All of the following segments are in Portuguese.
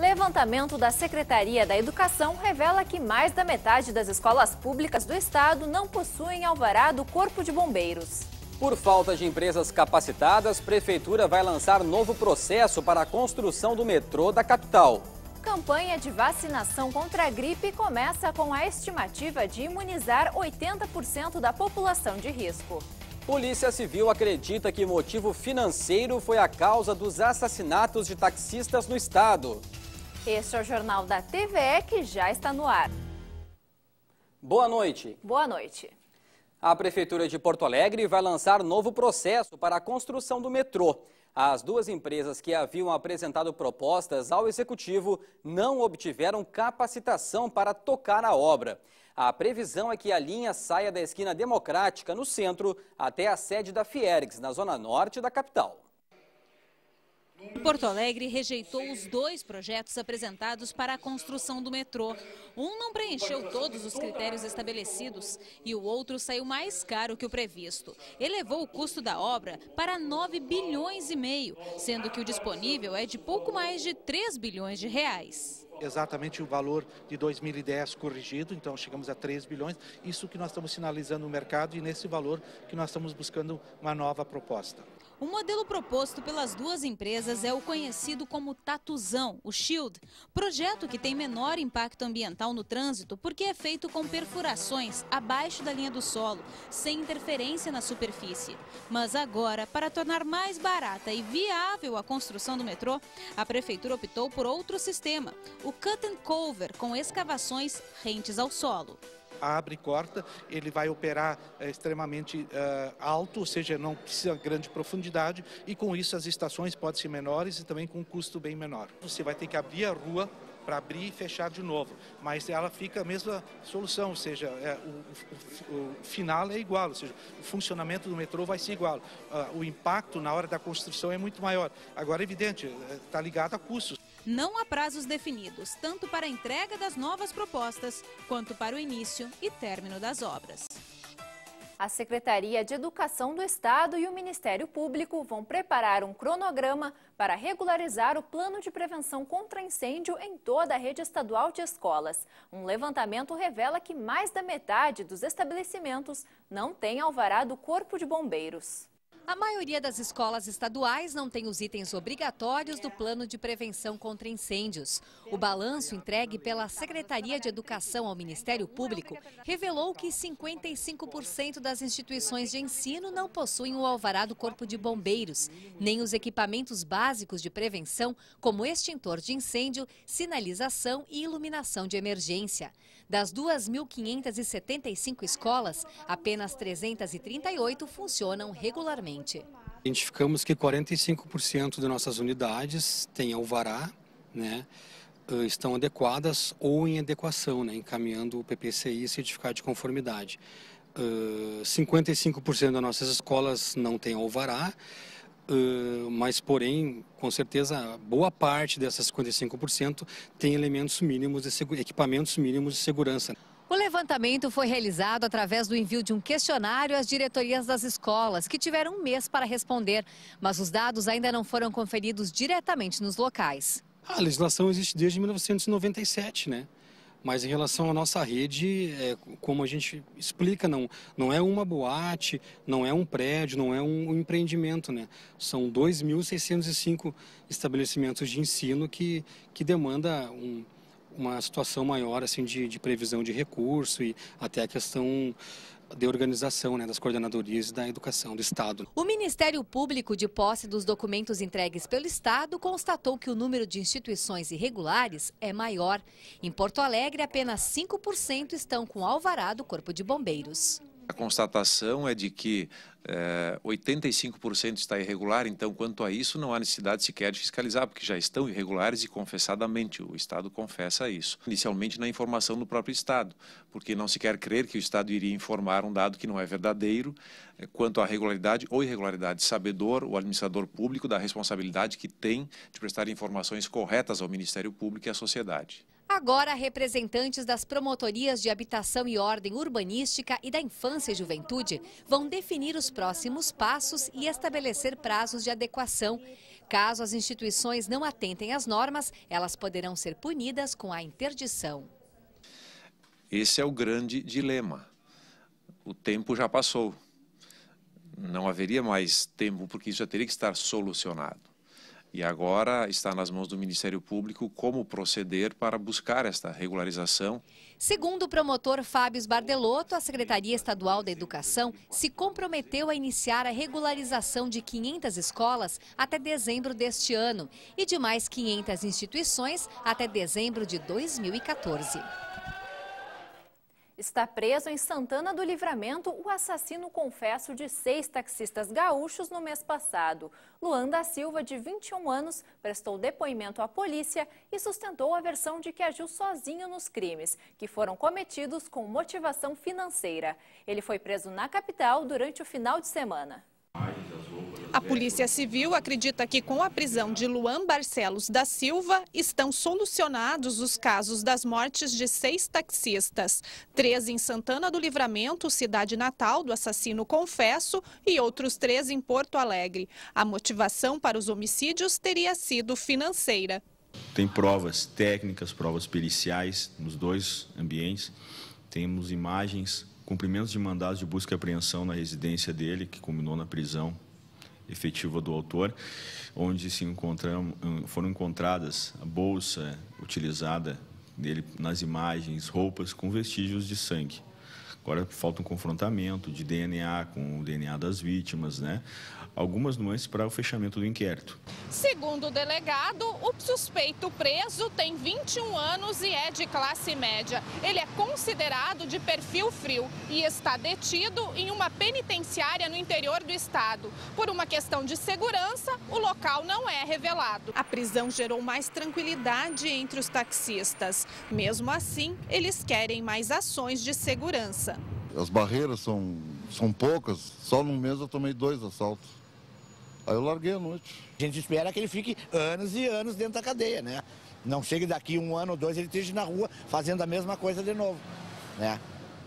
Levantamento da Secretaria da Educação revela que mais da metade das escolas públicas do estado não possuem alvará do Corpo de Bombeiros. Por falta de empresas capacitadas, prefeitura vai lançar novo processo para a construção do metrô da capital. Campanha de vacinação contra a gripe começa com a estimativa de imunizar 80% da população de risco. Polícia Civil acredita que motivo financeiro foi a causa dos assassinatos de taxistas no estado. Este é o Jornal da TVE que já está no ar. Boa noite. Boa noite. A Prefeitura de Porto Alegre vai lançar novo processo para a construção do metrô. As duas empresas que haviam apresentado propostas ao Executivo não obtiveram capacitação para tocar a obra. A previsão é que a linha saia da esquina democrática, no centro, até a sede da Fiergs, na zona norte da capital. Porto Alegre rejeitou os dois projetos apresentados para a construção do metrô. Um não preencheu todos os critérios estabelecidos e o outro saiu mais caro que o previsto. Elevou o custo da obra para 9 bilhões e meio, sendo que o disponível é de pouco mais de 3 bilhões de reais exatamente o valor de 2010 corrigido, então chegamos a 3 bilhões. Isso que nós estamos sinalizando no mercado e nesse valor que nós estamos buscando uma nova proposta. O modelo proposto pelas duas empresas é o conhecido como Tatuzão, o Shield, projeto que tem menor impacto ambiental no trânsito porque é feito com perfurações abaixo da linha do solo, sem interferência na superfície. Mas agora, para tornar mais barata e viável a construção do metrô, a prefeitura optou por outro sistema, o Cut and Cover, com escavações rentes ao solo abre e corta, ele vai operar é, extremamente eh, alto, ou seja, não precisa grande profundidade, e com isso as estações podem ser menores e também com um custo bem menor. Você vai ter que abrir a rua para abrir e fechar de novo. Mas ela fica a mesma solução, ou seja, é, o, o, o, final é igual, ou seja, o funcionamento do metrô vai ser igual. Uh, o impacto na hora da construção é muito maior. Agora, é evidente, está eh, ligado a custos. Não há prazos definidos, tanto para a entrega das novas propostas, quanto para o início e término das obras. A Secretaria de Educação do Estado e o Ministério Público vão preparar um cronograma para regularizar o plano de prevenção contra incêndio em toda a rede estadual de escolas. Um levantamento revela que mais da metade dos estabelecimentos não tem alvará do Corpo de Bombeiros. A maioria das escolas estaduais não tem os itens obrigatórios do Plano de Prevenção contra Incêndios. O balanço entregue pela Secretaria de Educação ao Ministério Público revelou que 55% das instituições de ensino não possuem o alvará do Corpo de Bombeiros, nem os equipamentos básicos de prevenção, como extintor de incêndio, sinalização e iluminação de emergência. Das 2.575 escolas, apenas 338 funcionam regularmente. Identificamos que 45% de nossas unidades têm alvará, né, estão adequadas ou em adequação, né, encaminhando o PPCI Certificado de Conformidade. Uh, 55% das nossas escolas não têm alvará, uh, mas porém, com certeza, boa parte dessas 55% tem elementos mínimos, de equipamentos mínimos de segurança. O levantamento foi realizado através do envio de um questionário às diretorias das escolas, que tiveram um mês para responder, mas os dados ainda não foram conferidos diretamente nos locais. A legislação existe desde 1997, né? Mas em relação à nossa rede, é, como a gente explica, não, não é uma boate, não é um prédio, não é um, um empreendimento. Né? São 2.605 estabelecimentos de ensino que, que demanda um, uma situação maior assim de, de previsão de recurso e até a questão de organização né, das coordenadorias da educação do Estado. O Ministério Público, de posse dos documentos entregues pelo Estado, constatou que o número de instituições irregulares é maior. Em Porto Alegre, apenas 5% estão com alvará do Corpo de Bombeiros. A constatação é de que é, eh, 85% está irregular, então, quanto a isso, não há necessidade sequer de fiscalizar, porque já estão irregulares e confessadamente. O Estado confessa isso. Inicialmente, na informação do próprio Estado, porque não se quer crer que o Estado iria informar um dado que não é verdadeiro é, quanto à regularidade ou irregularidade. Sabedor, o administrador público, da responsabilidade que tem de prestar informações corretas ao Ministério Público e à sociedade. Agora, representantes das promotorias de habitação e ordem urbanística e da infância e juventude vão definir os próximos passos e estabelecer prazos de adequação. Caso as instituições não atentem às normas, elas poderão ser punidas com a interdição. Esse é o grande dilema. O tempo já passou. Não haveria mais tempo, porque isso já teria que estar solucionado. E agora está nas mãos do Ministério Público como proceder para buscar esta regularização. Segundo o promotor Fábio Bardelotto, a Secretaria Estadual da Educação se comprometeu a iniciar a regularização de 500 escolas até dezembro deste ano e de mais 500 instituições até dezembro de 2014. Está preso em Santana do Livramento o assassino confesso de seis taxistas gaúchos no mês passado. Luan da Silva, de 21 anos, prestou depoimento à polícia e sustentou a versão de que agiu sozinho nos crimes, que foram cometidos com motivação financeira. Ele foi preso na capital durante o final de semana. A Polícia Civil acredita que com a prisão de Luan Barcelos da Silva estão solucionados os casos das mortes de seis taxistas, três em Santana do Livramento, cidade natal do assassino confesso, e outros três em Porto Alegre. A motivação para os homicídios teria sido financeira. Tem provas técnicas, provas periciais nos dois ambientes. Temos imagens, cumprimentos de mandados de busca e apreensão na residência dele, que culminou na prisão efetiva do autor, onde se encontram, hum, foram encontradas a bolsa utilizada dele nas imagens, roupas com vestígios de sangue. Agora falta um confrontamento de DNA com o DNA das vítimas, né? algumas nuances para o fechamento do inquérito. Segundo o delegado, o suspeito preso tem 21 anos e é de classe média. Ele é considerado de perfil frio e está detido em uma penitenciária no interior do estado. Por uma questão de segurança, o local não é revelado. A prisão gerou mais tranquilidade entre os taxistas. Mesmo assim, eles querem mais ações de segurança. As barreiras são, são poucas, só num mês eu tomei dois assaltos. Aí eu larguei a noite. A gente espera que ele fique anos e anos dentro da cadeia, né? Não chegue daqui um ano ou dois, ele esteja na rua fazendo a mesma coisa de novo, né?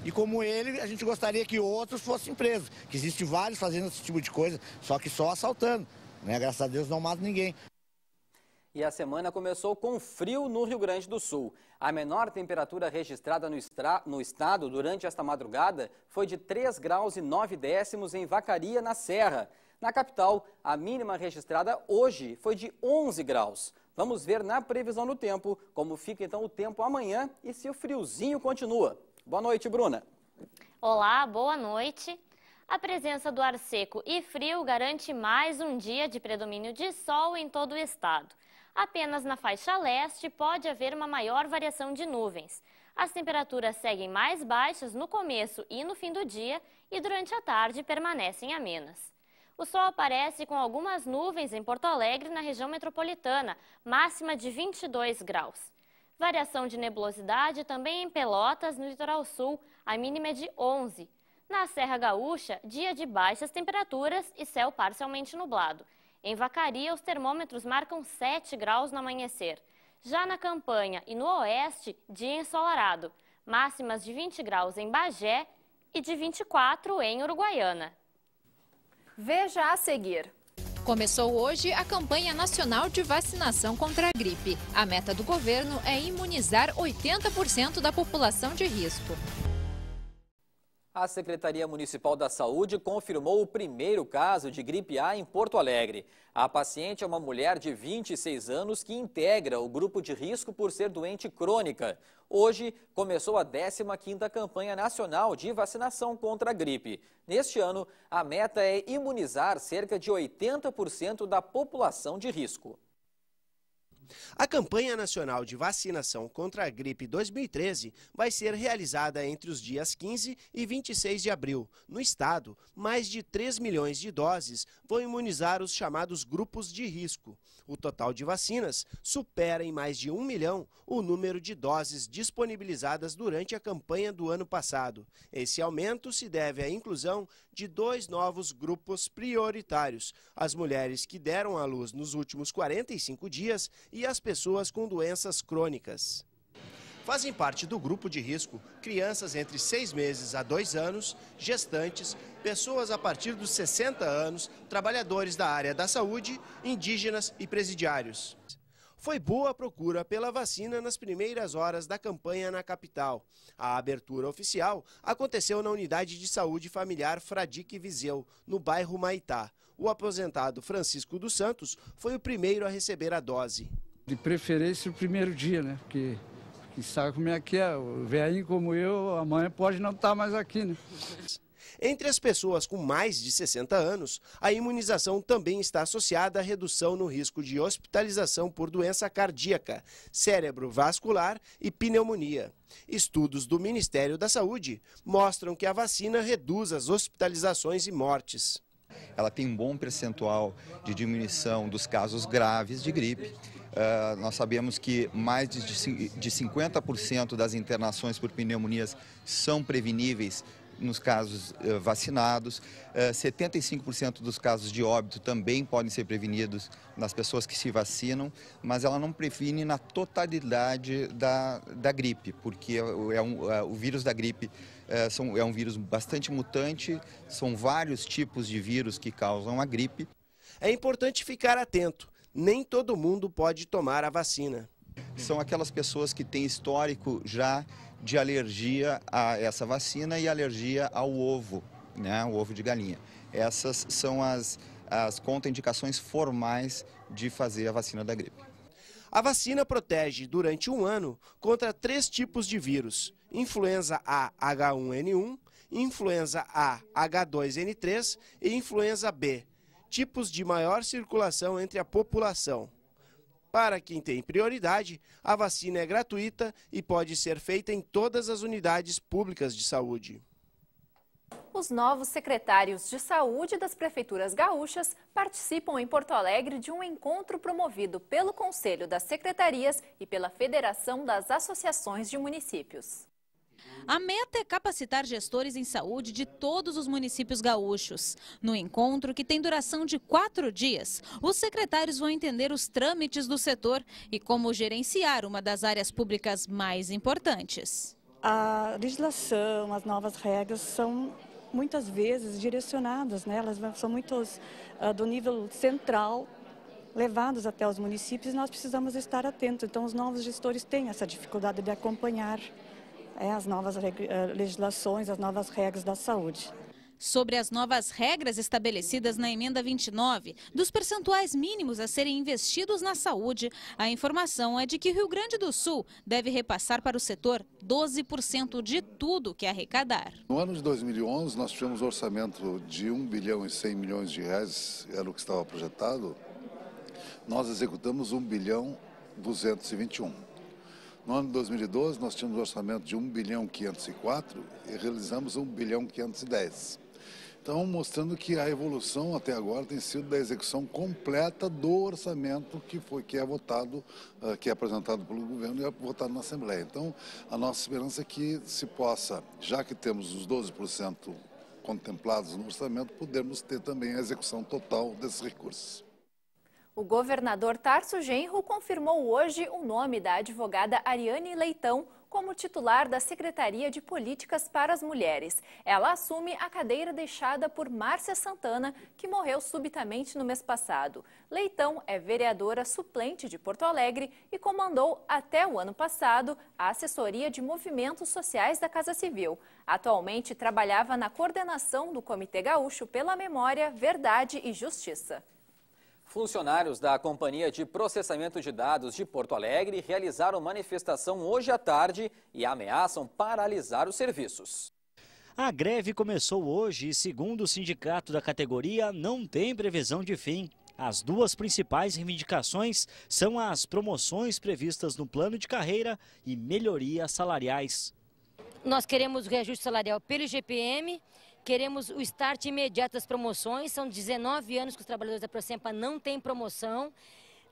E como ele, a gente gostaria que outros fossem presos, que existem vários fazendo esse tipo de coisa, só que só assaltando, né? Graças a Deus não mata ninguém. E a semana começou com frio no Rio Grande do Sul. A menor temperatura registrada no, estra... no, estado durante esta madrugada foi de 3 graus e 9 décimos em Vacaria, na Serra. Na capital, a mínima registrada hoje foi de 11 graus. Vamos ver na previsão do tempo como fica então o tempo amanhã e se o friozinho continua. Boa noite, Bruna. Olá, boa noite. A presença do ar seco e frio garante mais um dia de predomínio de sol em todo o estado. Apenas na faixa leste pode haver uma maior variação de nuvens. As temperaturas seguem mais baixas no começo e no fim do dia e durante a tarde permanecem amenas. O sol aparece com algumas nuvens em Porto Alegre, na região metropolitana, máxima de 22 graus. Variação de nebulosidade também em Pelotas, no litoral sul, a mínima é de 11. Na Serra Gaúcha, dia de baixas temperaturas e céu parcialmente nublado. Em Vacaria, os termômetros marcam 7 graus no amanhecer. Já na campanha e no oeste, dia ensolarado. Máximas de 20 graus em Bagé e de 24 em Uruguaiana. Veja a seguir. Começou hoje a campanha nacional de vacinação contra a gripe. A meta do governo é imunizar 80% da população de risco. A Secretaria Municipal da Saúde confirmou o primeiro caso de gripe A em Porto Alegre. A paciente é uma mulher de 26 anos que integra o grupo de risco por ser doente crônica. Hoje começou a 15ª campanha nacional de vacinação contra a gripe. Neste ano, a meta é imunizar cerca de 80% da população de risco. A campanha nacional de vacinação contra a gripe 2013 vai ser realizada entre os dias 15 e 26 de abril. No estado, mais de 3 milhões de doses vão imunizar os chamados grupos de risco. O total de vacinas supera em mais de 1 milhão o número de doses disponibilizadas durante a campanha do ano passado. Esse aumento se deve à inclusão de dois novos grupos prioritários: as mulheres que deram à luz nos últimos 45 dias e as pessoas com doenças crônicas. Fazem parte do grupo de risco crianças entre seis meses a dois anos, gestantes, pessoas a partir dos 60 anos, trabalhadores da área da saúde, indígenas e presidiários. Foi boa a procura pela vacina nas primeiras horas da campanha na capital. A abertura oficial aconteceu na Unidade de Saúde Familiar Fradique Viseu, no bairro Maitá. O aposentado Francisco dos Santos foi o primeiro a receber a dose. De preferência o primeiro dia, né? Porque quem sabe como é que é. O velhinho como eu, amanhã pode não estar tá mais aqui, né? Entre as pessoas com mais de 60 anos, a imunização também está associada à redução no risco de hospitalização por doença cardíaca, cérebro vascular e pneumonia. Estudos do Ministério da Saúde mostram que a vacina reduz as hospitalizações e mortes ela tem um bom percentual de diminuição dos casos graves de gripe. Uh, nós sabemos que mais de, de 50% das internações por pneumonias são preveníveis nos casos eh, vacinados, 75% eh, dos casos de óbito também podem ser prevenidos nas pessoas que se vacinam, mas ela não previne na totalidade da, da gripe, porque é, é um, é, o vírus da gripe é, são, é um vírus bastante mutante, são vários tipos de vírus que causam a gripe. É importante ficar atento, nem todo mundo pode tomar a vacina. São aquelas pessoas que têm histórico já de alergia a essa vacina e alergia ao ovo, né, o ovo de galinha. Essas são as, as contraindicações formais de fazer a vacina da gripe. A vacina protege, durante um ano, contra três tipos de vírus: influenza A H1N1, influenza A H2N3 e influenza B, tipos de maior circulação entre a população. Para quem tem prioridade, a vacina é gratuita e pode ser feita em todas as unidades públicas de saúde. Os novos secretários de saúde das prefeituras gaúchas participam em Porto Alegre de um encontro promovido pelo Conselho das Secretarias e pela Federação das Associações de Municípios. A meta é capacitar gestores em saúde de todos os municípios gaúchos. No encontro, que tem duração de quatro dias, os secretários vão entender os trâmites do setor e como gerenciar uma das áreas públicas mais importantes. A legislação, as novas regras são muitas vezes direcionadas, né? elas são muitos uh, ah, do nível central levados até os municípios e nós precisamos estar atentos. Então, os novos gestores têm essa dificuldade de acompanhar é, as novas eh, legislações, as novas regras da saúde sobre as novas regras estabelecidas na emenda 29 dos percentuais mínimos a serem investidos na saúde. A informação é de que Rio Grande do Sul deve repassar para o setor 12% de tudo que arrecadar. No ano de 2011, nós tivemos um orçamento de 1 bilhão e 100 milhões de reais, era o que estava projetado. Nós executamos 1 bilhão 221. No ano de 2012, nós tínhamos um orçamento de 1 bilhão 504 e realizamos 1 bilhão 510. Então, mostrando que a evolução até agora tem sido da execução completa do orçamento que foi que é votado, ah, que é apresentado pelo governo e é votado na Assembleia. Então, a nossa esperança é que se possa, já que temos os 12% contemplados no orçamento, podermos ter também a execução total desses recursos. O governador Tarso Genro confirmou hoje o nome da advogada Ariane Leitão como titular da Secretaria de Políticas para as Mulheres. Ela assume a cadeira deixada por Márcia Santana, que morreu subitamente no mês passado. Leitão é vereadora suplente de Porto Alegre e comandou até o ano passado a assessoria de movimentos sociais da Casa Civil. Atualmente trabalhava na coordenação do Comitê Gaúcho pela Memória, Verdade e Justiça. Funcionários da Companhia de Processamento de Dados de Porto Alegre realizaram manifestação hoje à tarde e ameaçam paralisar os serviços. A greve começou hoje e, segundo o sindicato da categoria, não tem previsão de fim. As duas principais reivindicações são as promoções previstas no plano de carreira e melhorias salariais. Nós queremos o reajuste salarial pelo IGPM Queremos o start imediato das promoções. São 19 anos que os trabalhadores da Prosempa não têm promoção.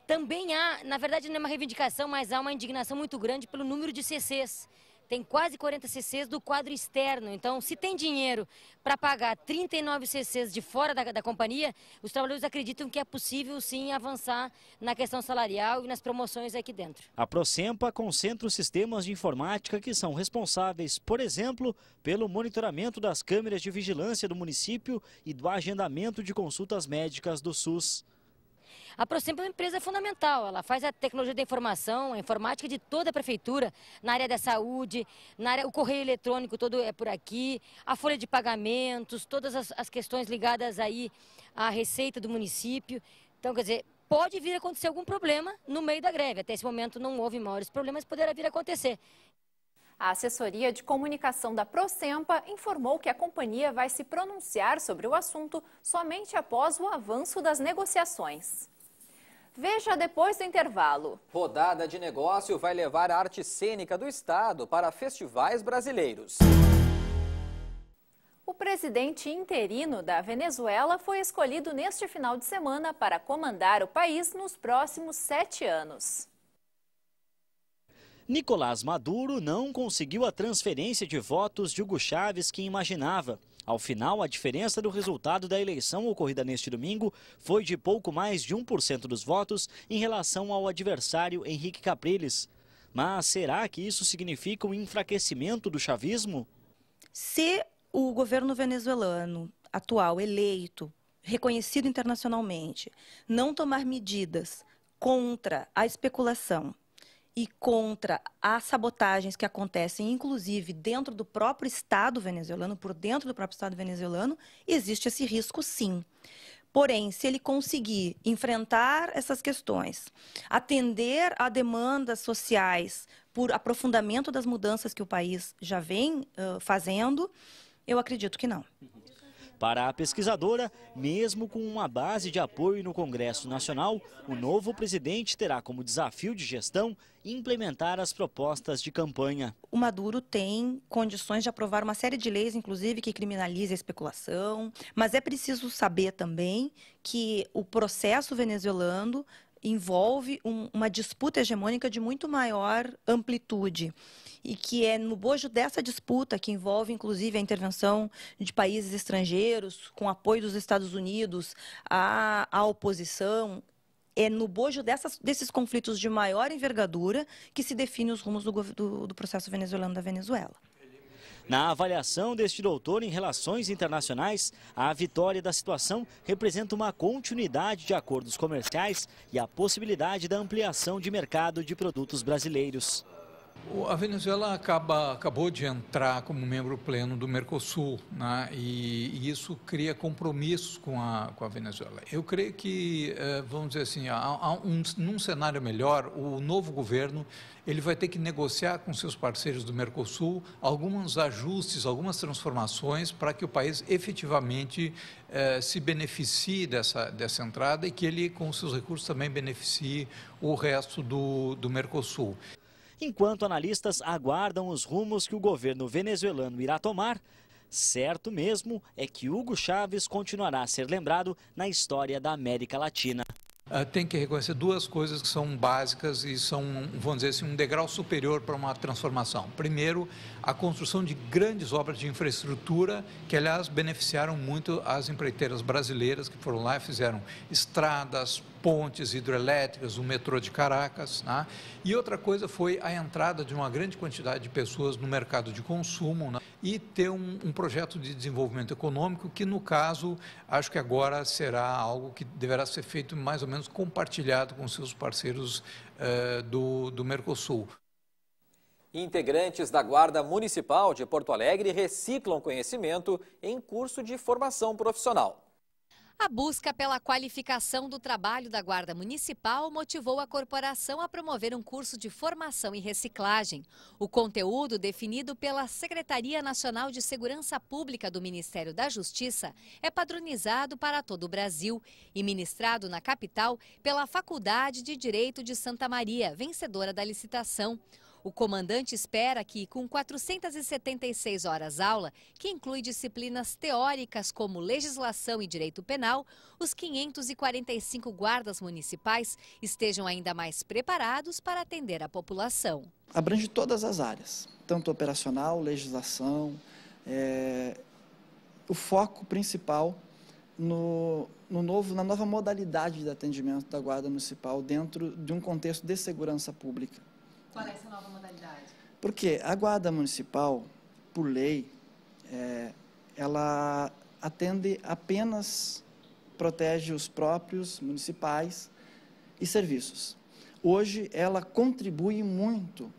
Também há, na verdade não é uma reivindicação, mas há uma indignação muito grande pelo número de CCs tem quase 40 cc's do quadro externo. Então, se tem dinheiro para pagar 39 cc's de fora da, da companhia, os trabalhadores acreditam que é possível sim avançar na questão salarial e nas promoções aqui dentro. A Procempa concentra os sistemas de informática que são responsáveis, por exemplo, pelo monitoramento das câmeras de vigilância do município e do agendamento de consultas médicas do SUS. A Procemp é uma empresa fundamental, ela faz a tecnologia da informação, a informática de toda a prefeitura, na área da saúde, na área, o correio eletrônico todo é por aqui, a folha de pagamentos, todas as, as questões ligadas aí à receita do município. Então, quer dizer, pode vir a acontecer algum problema no meio da greve. Até esse momento não houve maiores problemas, poderá vir a acontecer. A assessoria de comunicação da Procempa informou que a companhia vai se pronunciar sobre o assunto somente após o avanço das negociações. Veja depois do intervalo. Rodada de negócio vai levar a arte cênica do estado para festivais brasileiros. O presidente interino da Venezuela foi escolhido neste final de semana para comandar o país nos próximos sete anos. Nicolás Maduro não conseguiu a transferência de votos de Hugo Chávez que imaginava. Ao final, a diferença do resultado da eleição ocorrida neste domingo foi de pouco mais de 1% dos votos em relação ao adversário Henrique Capriles. Mas será que isso significa um enfraquecimento do chavismo? Se o governo venezuelano atual eleito, reconhecido internacionalmente, não tomar medidas contra a especulação e contra as sabotagens que acontecem, inclusive dentro do próprio Estado venezuelano, por dentro do próprio Estado venezuelano, existe esse risco sim. Porém, se ele conseguir enfrentar essas questões, atender a demandas sociais por aprofundamento das mudanças que o país já vem uh, fazendo, eu acredito que não. Uhum. Para a pesquisadora, mesmo com uma base de apoio no Congresso Nacional, o novo presidente terá como desafio de gestão implementar as propostas de campanha. O Maduro tem condições de aprovar uma série de leis, inclusive, que criminaliza a especulação, mas é preciso saber também que o processo venezuelano envolve um, uma disputa hegemônica de muito maior amplitude e que é no bojo dessa disputa, que envolve inclusive a intervenção de países estrangeiros, com apoio dos Estados Unidos, à, a oposição, é no bojo dessas, desses conflitos de maior envergadura que se define os rumos do, do, do processo venezuelano da Venezuela. Na avaliação deste doutor em relações internacionais, a vitória da situação representa uma continuidade de acordos comerciais e a possibilidade da ampliação de mercado de produtos brasileiros. A Venezuela acaba, acabou de entrar como membro pleno do Mercosul, né? e, e, isso cria compromissos com a, com a Venezuela. Eu creio que, eh, vamos dizer assim, há, há um, num cenário melhor, o novo governo ele vai ter que negociar com seus parceiros do Mercosul alguns ajustes, algumas transformações para que o país efetivamente eh, se beneficie dessa, dessa entrada e que ele, com seus recursos, também beneficie o resto do, do Mercosul enquanto analistas aguardam os rumos que o governo venezuelano irá tomar. Certo mesmo é que Hugo Chávez continuará a ser lembrado na história da América Latina. Ah, tem que reconhecer duas coisas que são básicas e são, vamos dizer assim, um degrau superior para uma transformação. Primeiro, a construção de grandes obras de infraestrutura, que, aliás, beneficiaram muito as empreiteiras brasileiras que foram lá e fizeram estradas, pontes hidrelétricas, o metrô de Caracas. Né? E outra coisa foi a entrada de uma grande quantidade de pessoas no mercado de consumo né? e ter um, um, projeto de desenvolvimento econômico que, no caso, acho que agora será algo que deverá ser feito mais ou menos compartilhado com seus parceiros eh, do, do Mercosul. Integrantes da Guarda Municipal de Porto Alegre reciclam conhecimento em curso de formação profissional. A busca pela qualificação do trabalho da Guarda Municipal motivou a corporação a promover um curso de formação e reciclagem. O conteúdo, definido pela Secretaria Nacional de Segurança Pública do Ministério da Justiça, é padronizado para todo o Brasil e ministrado na capital pela Faculdade de Direito de Santa Maria, vencedora da licitação. O comandante espera que, com 476 horas aula, que inclui disciplinas teóricas como legislação e direito penal, os 545 guardas municipais estejam ainda mais preparados para atender a população. Abrange todas as áreas, tanto operacional, legislação. É... O foco principal no, no, novo, na nova modalidade de atendimento da Guarda Municipal dentro de um contexto de segurança pública. Qual é essa nova modalidade? Porque a guarda municipal, por lei, é, ela atende apenas, protege os próprios municipais e serviços. Hoje, ela contribui muito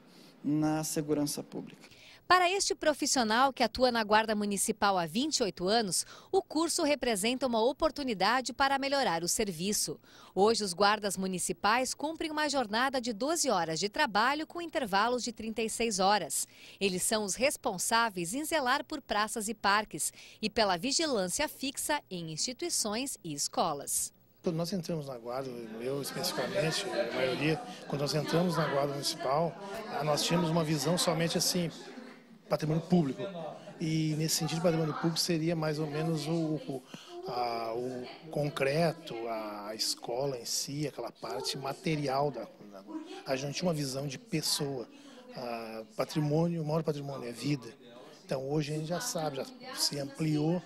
na segurança pública. Para este profissional que atua na Guarda Municipal há 28 anos, o curso representa uma oportunidade para melhorar o serviço. Hoje, os guardas municipais cumprem uma jornada de 12 horas de trabalho com intervalos de 36 horas. Eles são os responsáveis em zelar por praças e parques e pela vigilância fixa em instituições e escolas quando nós entramos na guarda, eu especificamente, a maioria, quando nós entramos na guarda municipal, nós tínhamos uma visão somente assim, patrimônio público. E nesse sentido, patrimônio público seria mais ou menos o, o, a, o concreto, a escola em si, aquela parte material da comunidade. A gente tinha uma visão de pessoa. A, patrimônio, o maior patrimônio é vida. Então hoje a gente já sabe, já se ampliou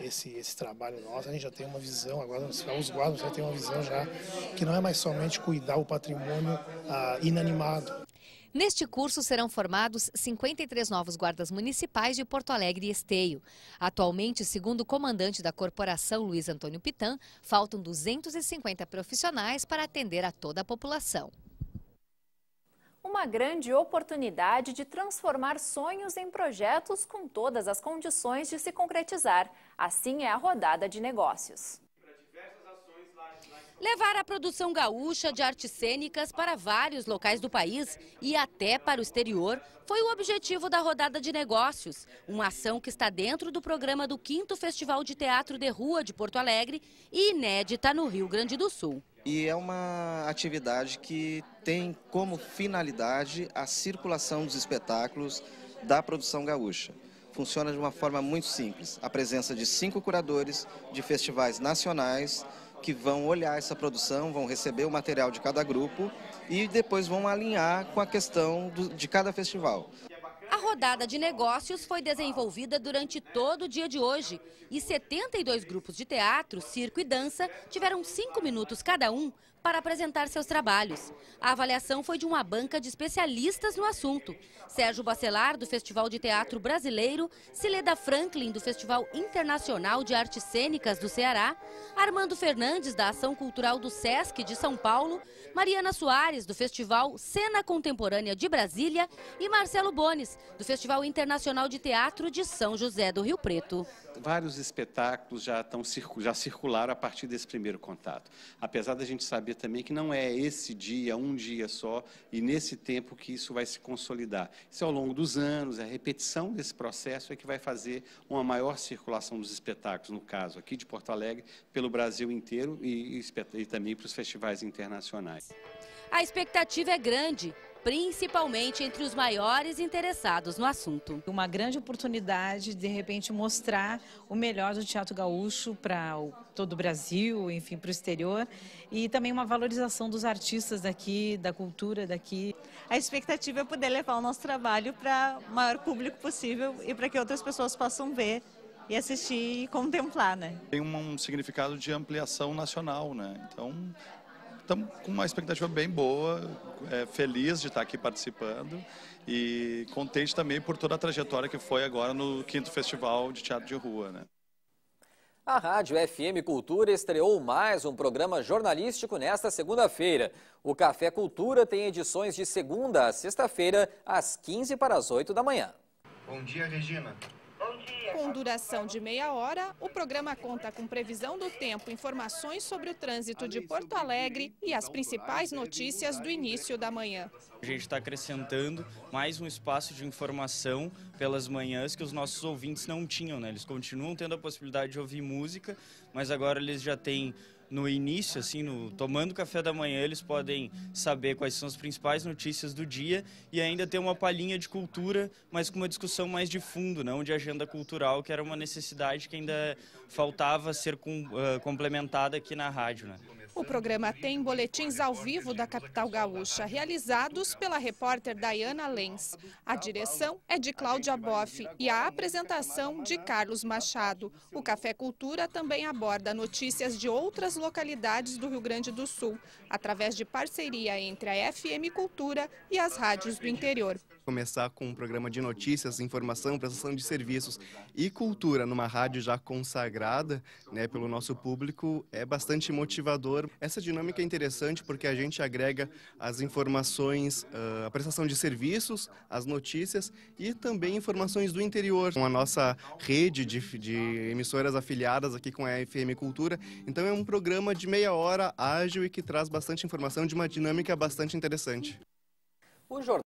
esse, esse trabalho nosso, a gente já tem uma visão, agora os guardas já tem uma visão já que não é mais somente cuidar o patrimônio ah, inanimado. Neste curso serão formados 53 novos guardas municipais de Porto Alegre e Esteio. Atualmente, segundo o comandante da corporação, Luiz Antônio Pitã, faltam 250 profissionais para atender a toda a população uma grande oportunidade de transformar sonhos em projetos com todas as condições de se concretizar. Assim é a rodada de negócios. Levar a produção gaúcha de artes cênicas para vários locais do país e até para o exterior foi o objetivo da rodada de negócios, uma ação que está dentro do programa do 5 Festival de Teatro de Rua de Porto Alegre e inédita no Rio Grande do Sul. E é uma atividade que tem como finalidade a circulação dos espetáculos da produção gaúcha funciona de uma forma muito simples. A presença de cinco curadores de festivais nacionais que vão olhar essa produção, vão receber o material de cada grupo e depois vão alinhar com a questão do, de cada festival. A rodada de negócios foi desenvolvida durante todo o dia de hoje e 72 grupos de teatro, circo e dança tiveram cinco minutos cada um para apresentar seus trabalhos. A avaliação foi de uma banca de especialistas no assunto. Sérgio Bacelar, do Festival de Teatro Brasileiro, Cileda Franklin, do Festival Internacional de Artes Cênicas do Ceará, Armando Fernandes, da Ação Cultural do Sesc de São Paulo, Mariana Soares, do Festival Cena Contemporânea de Brasília e Marcelo Bones, do Festival Internacional de Teatro de São José do Rio Preto vários espetáculos já, estão, já circularam a partir desse primeiro contato. Apesar da gente saber também que não é esse dia, um dia só, e nesse tempo que isso vai se consolidar. Isso é ao longo dos anos, a repetição desse processo é que vai fazer uma maior circulação dos espetáculos, no caso aqui de Porto Alegre, pelo Brasil inteiro e, e, e também para os festivais internacionais. A expectativa é grande principalmente entre os maiores interessados no assunto. Uma grande oportunidade de, repente, mostrar o melhor do teatro gaúcho para todo o Brasil, enfim, para o exterior, e também uma valorização dos artistas daqui, da cultura daqui. A expectativa é poder levar o nosso trabalho para o maior público possível e para que outras pessoas possam ver e assistir e contemplar, né? Tem um significado de ampliação nacional, né? Então, estamos com uma expectativa bem boa, é, feliz de estar aqui participando e contente também por toda a trajetória que foi agora no quinto festival de teatro de rua, né? A Rádio FM Cultura estreou mais um programa jornalístico nesta segunda-feira. O Café Cultura tem edições de segunda a sexta-feira, às 15 para as 8 da manhã. Bom dia, Regina. Com duração de meia hora, o programa conta com previsão do tempo, informações sobre o trânsito de Porto Alegre e as principais notícias do início da manhã. A gente está acrescentando mais um espaço de informação pelas manhãs que os nossos ouvintes não tinham. Né? Eles continuam tendo a possibilidade de ouvir música, mas agora eles já têm no início, assim, no, tomando café da manhã, eles podem saber quais são as principais notícias do dia e ainda ter uma palhinha de cultura, mas com uma discussão mais de fundo, não né? de agenda cultural, que era uma necessidade que ainda faltava ser com, uh, complementada aqui na rádio. Né? O programa tem boletins ao vivo da capital gaúcha, realizados pela repórter Dayana Lenz. A direção é de Cláudia Boff e a apresentação de Carlos Machado. O Café Cultura também aborda notícias de outras localidades do Rio Grande do Sul, através de parceria entre a FM Cultura e as rádios do interior começar com um programa de notícias, informação, prestação de serviços e cultura numa rádio já consagrada né, pelo nosso público é bastante motivador. Essa dinâmica é interessante porque a gente agrega as informações, ah, a prestação de serviços, as notícias e também informações do interior com a nossa rede de, de emissoras afiliadas aqui com a FM Cultura. Então é um programa de meia hora ágil e que traz bastante informação de uma dinâmica bastante interessante. O jornal